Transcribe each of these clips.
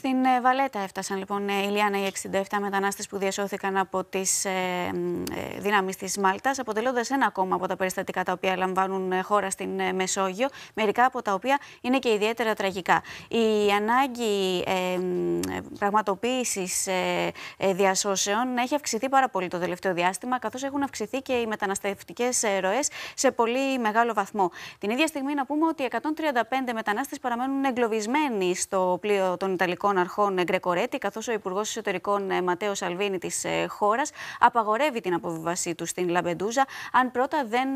Στην ε, Βαλέτα έφτασαν λοιπόν ε, η Λιάννα οι 67 μετανάστες που διασώθηκαν από τις ε, ε δυνάμεις της Μάλτας, αποτελώντας ένα ακόμα από τα περιστατικά τα οποία λαμβάνουν χώρα στην Μεσόγειο, μερικά από τα οποία είναι και ιδιαίτερα τραγικά. Η ανάγκη ε, πραγματοποίησης διασώσεων έχει αυξηθεί πάρα πολύ το τελευταίο διάστημα, καθώς έχουν αυξηθεί και οι μεταναστευτικές ροές σε πολύ μεγάλο βαθμό. Την ίδια στιγμή να πούμε ότι 135 μετανάστες παραμένουν εγκλωβισμένοι στο πλοίο των Ιταλικών Αρχών ε, Γκρεκορέτη, καθώς ο Υπουργός Εσωτερικών ε, Ματέο Αλβίνη της ε, χώρας απαγορεύει την αποβίβασή του στην Λαμπεντούζα, αν πρώτα δεν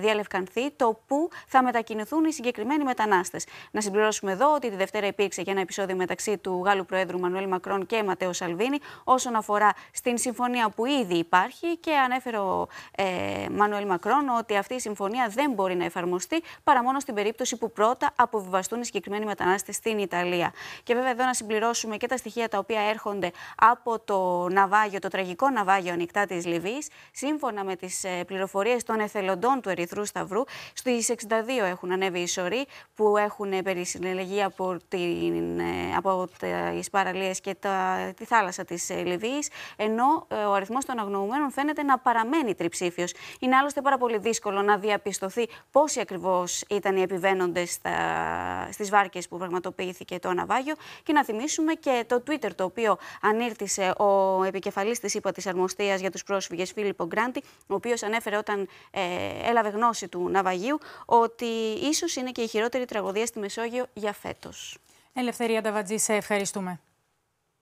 διαλευκανθεί το πού θα μετακινηθούν οι συγκεκριμένοι μετανάστες. Να συμπληρώσουμε εδώ ότι τη Δευτέρα υπήρξε και ένα επεισόδιο μεταξύ του Γάλλου Προέδρου Μανουέλ Μακρόν και Ματέο Σαλβίνη όσον αφορά στην συμφωνία που ήδη υπάρχει και ανέφερε ο ε, Μανουέλ Μακρόν ότι αυτή η συμφωνία δεν μπορεί να εφαρμοστεί παρά μόνο στην περίπτωση που πρώτα αποβιβαστούν οι συγκεκριμένοι μετανάστες στην Ιταλία. Και βέβαια εδώ να συμπληρώσουμε συμπληρώσουμε και τα στοιχεία τα οποία έρχονται από το ναυάγιο, το τραγικό ναυάγιο ανοιχτά της Λιβύης. Σύμφωνα με τις ε, πληροφορίες των εθελοντών του Ερυθρού Σταυρού, στις 62 έχουν ανέβει οι σωροί που έχουν ε, περισυνελεγεί από, την, ε, από τις παραλίες και τα, τη θάλασσα της Λιβύης, ενώ ο αριθμός των αγνοωμένων φαίνεται να παραμένει τριψήφιος. Είναι άλλωστε πάρα πολύ δύσκολο να διαπιστωθεί πόσοι ακριβώς ήταν οι επιβαίνοντες στις βάρκες που πραγματοποιήθηκε το ναυάγιο και να θυμίσουμε και το Twitter το οποίο ανήρτησε ο επικεφαλής της ΥΠΑ της Αρμοστίας για τους πρόσφυγες Φίλιππο Γκράντι, ο οποίος ανέφερε όταν ε, έλαβε γνώση του ναυαγίου ότι ίσως είναι και η χειρότερη τραγωδία στη Μεσόγειο για φέτος. Ελευθερία Νταβατζή, σε ευχαριστούμε.